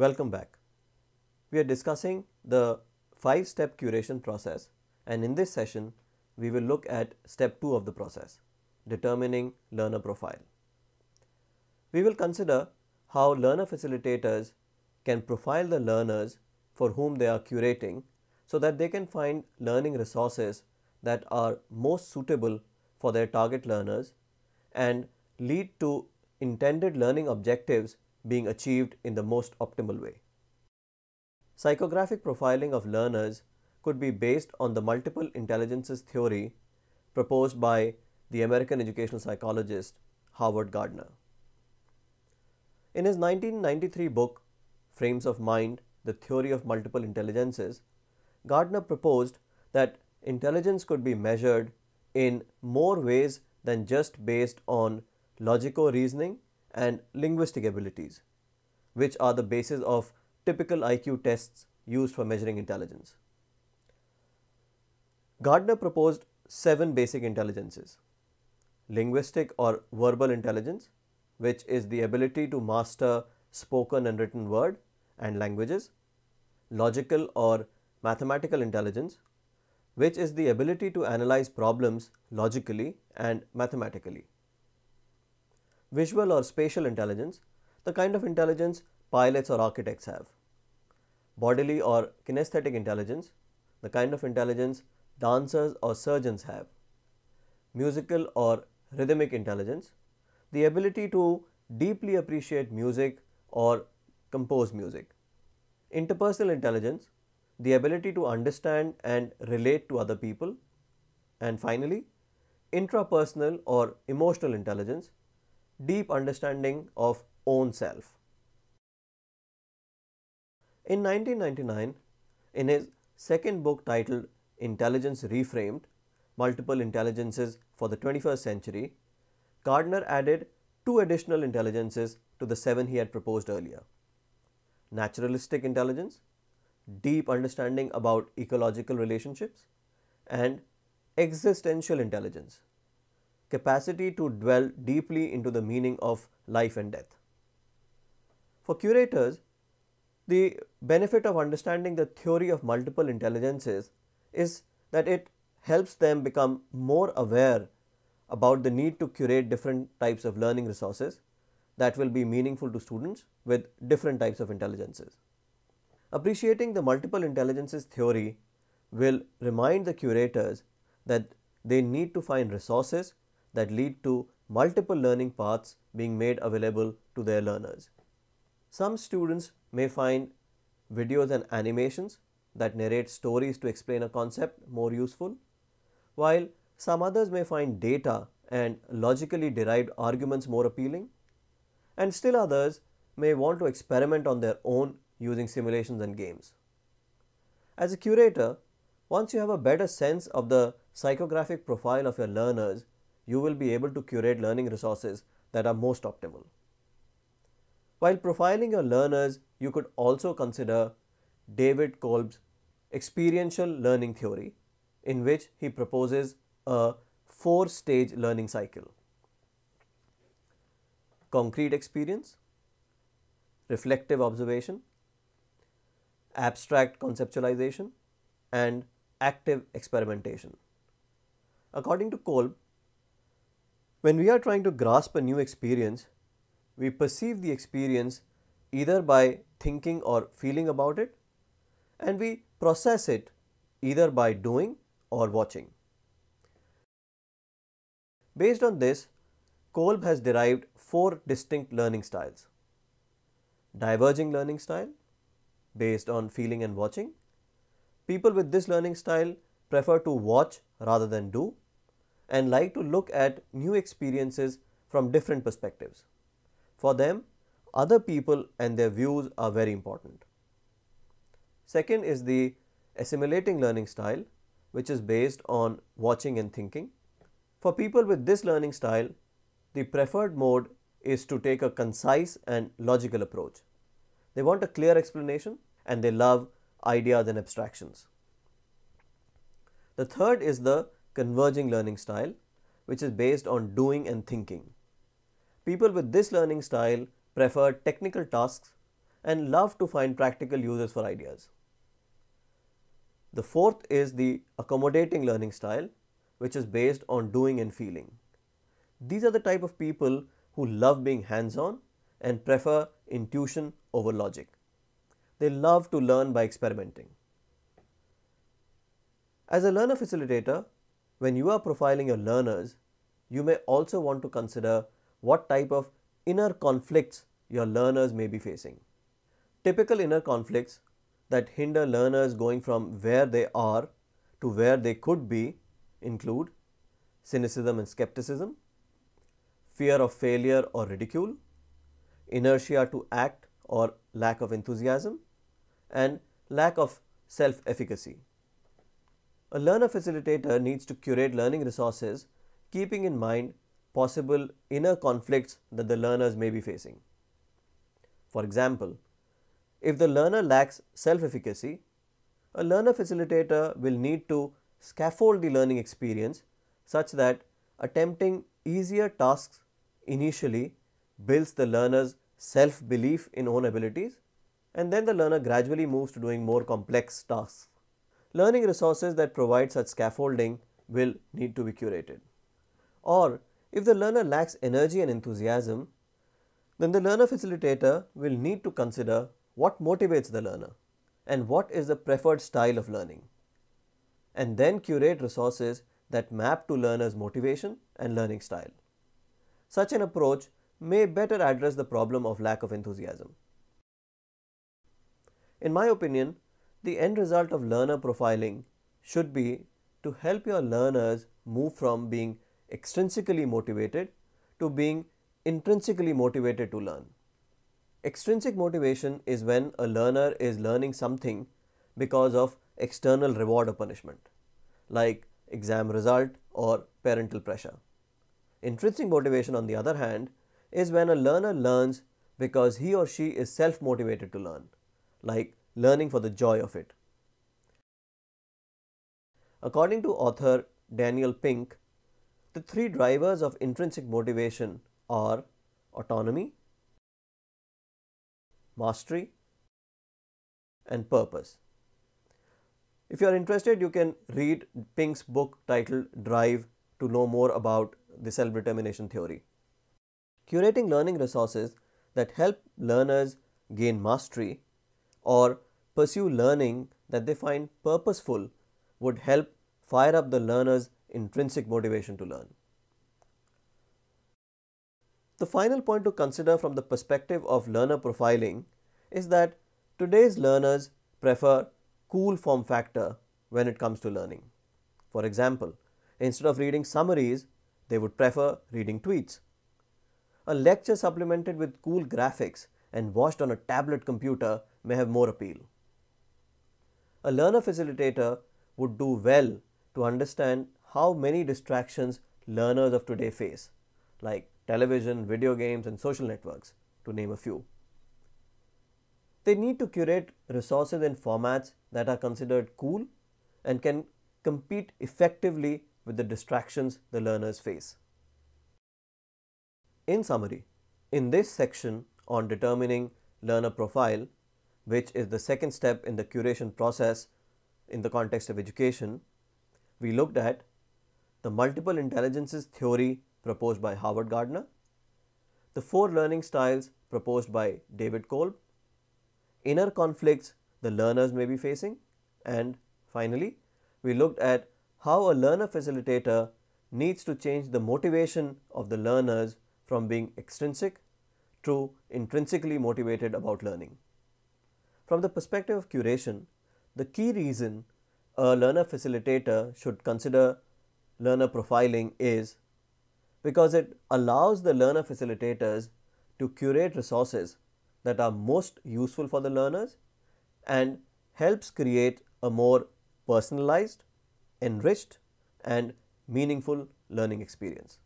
Welcome back. We are discussing the 5 step curation process and in this session we will look at step 2 of the process determining learner profile. We will consider how learner facilitators can profile the learners for whom they are curating so that they can find learning resources that are most suitable for their target learners and lead to intended learning objectives being achieved in the most optimal way. Psychographic profiling of learners could be based on the multiple intelligences theory proposed by the American educational psychologist Howard Gardner. In his 1993 book, Frames of Mind The Theory of Multiple Intelligences, Gardner proposed that intelligence could be measured in more ways than just based on logico reasoning and linguistic abilities, which are the basis of typical IQ tests used for measuring intelligence. Gardner proposed seven basic intelligences linguistic or verbal intelligence, which is the ability to master spoken and written word and languages, logical or mathematical intelligence, which is the ability to analyze problems logically and mathematically, visual or spatial intelligence, the kind of intelligence pilots or architects have. Bodily or kinesthetic intelligence, the kind of intelligence dancers or surgeons have. Musical or rhythmic intelligence, the ability to deeply appreciate music or compose music. Interpersonal intelligence, the ability to understand and relate to other people. And finally, intrapersonal or emotional intelligence, deep understanding of own self. In 1999, in his second book titled Intelligence Reframed Multiple Intelligences for the 21st Century, Gardner added two additional intelligences to the seven he had proposed earlier naturalistic intelligence, deep understanding about ecological relationships, and existential intelligence capacity to dwell deeply into the meaning of life and death. For curators, the benefit of understanding the theory of multiple intelligences is that it helps them become more aware about the need to curate different types of learning resources that will be meaningful to students with different types of intelligences. Appreciating the multiple intelligences theory will remind the curators that they need to find resources that lead to multiple learning paths being made available to their learners. Some students may find videos and animations that narrate stories to explain a concept more useful, while some others may find data and logically derived arguments more appealing, and still others may want to experiment on their own using simulations and games. As a curator, once you have a better sense of the psychographic profile of your learners you will be able to curate learning resources that are most optimal. While profiling your learners, you could also consider David Kolb's experiential learning theory, in which he proposes a four stage learning cycle concrete experience, reflective observation, abstract conceptualization, and active experimentation. According to Kolb, when we are trying to grasp a new experience, we perceive the experience either by thinking or feeling about it, and we process it either by doing or watching. Based on this, Kolb has derived four distinct learning styles. Diverging learning style, based on feeling and watching. People with this learning style prefer to watch rather than do and like to look at new experiences from different perspectives. For them, other people and their views are very important. Second is the assimilating learning style, which is based on watching and thinking. For people with this learning style, the preferred mode is to take a concise and logical approach. They want a clear explanation and they love ideas and abstractions. The third is the converging learning style, which is based on doing and thinking. People with this learning style prefer technical tasks and love to find practical uses for ideas. The fourth is the accommodating learning style, which is based on doing and feeling. These are the type of people who love being hands on and prefer intuition over logic. They love to learn by experimenting. As a learner facilitator, when you are profiling your learners, you may also want to consider what type of inner conflicts your learners may be facing. Typical inner conflicts that hinder learners going from where they are to where they could be include cynicism and skepticism, fear of failure or ridicule, inertia to act or lack of enthusiasm, and lack of self efficacy. A learner facilitator needs to curate learning resources, keeping in mind possible inner conflicts that the learners may be facing. For example, if the learner lacks self efficacy, a learner facilitator will need to scaffold the learning experience such that attempting easier tasks initially builds the learner's self belief in own abilities, and then the learner gradually moves to doing more complex tasks learning resources that provide such scaffolding will need to be curated. Or if the learner lacks energy and enthusiasm, then the learner facilitator will need to consider what motivates the learner and what is the preferred style of learning. And then curate resources that map to learner's motivation and learning style. Such an approach may better address the problem of lack of enthusiasm. In my opinion, the end result of learner profiling should be to help your learners move from being extrinsically motivated to being intrinsically motivated to learn. Extrinsic motivation is when a learner is learning something because of external reward or punishment, like exam result or parental pressure. Intrinsic motivation, on the other hand, is when a learner learns because he or she is self motivated to learn, like learning for the joy of it. According to author Daniel Pink, the three drivers of intrinsic motivation are autonomy, mastery, and purpose. If you are interested, you can read Pink's book titled Drive to know more about the self determination theory. Curating learning resources that help learners gain mastery or pursue learning that they find purposeful would help fire up the learner's intrinsic motivation to learn. The final point to consider from the perspective of learner profiling is that today's learners prefer cool form factor when it comes to learning. For example, instead of reading summaries, they would prefer reading tweets. A lecture supplemented with cool graphics and watched on a tablet computer may have more appeal. A learner facilitator would do well to understand how many distractions learners of today face, like television, video games, and social networks, to name a few. They need to curate resources and formats that are considered cool and can compete effectively with the distractions the learners face. In summary, in this section on determining learner profile, which is the second step in the curation process in the context of education, we looked at the multiple intelligences theory proposed by Howard Gardner, the four learning styles proposed by David Kolb, inner conflicts the learners may be facing, and finally, we looked at how a learner facilitator needs to change the motivation of the learners from being extrinsic to intrinsically motivated about learning. From the perspective of curation, the key reason a learner facilitator should consider learner profiling is because it allows the learner facilitators to curate resources that are most useful for the learners and helps create a more personalized, enriched and meaningful learning experience.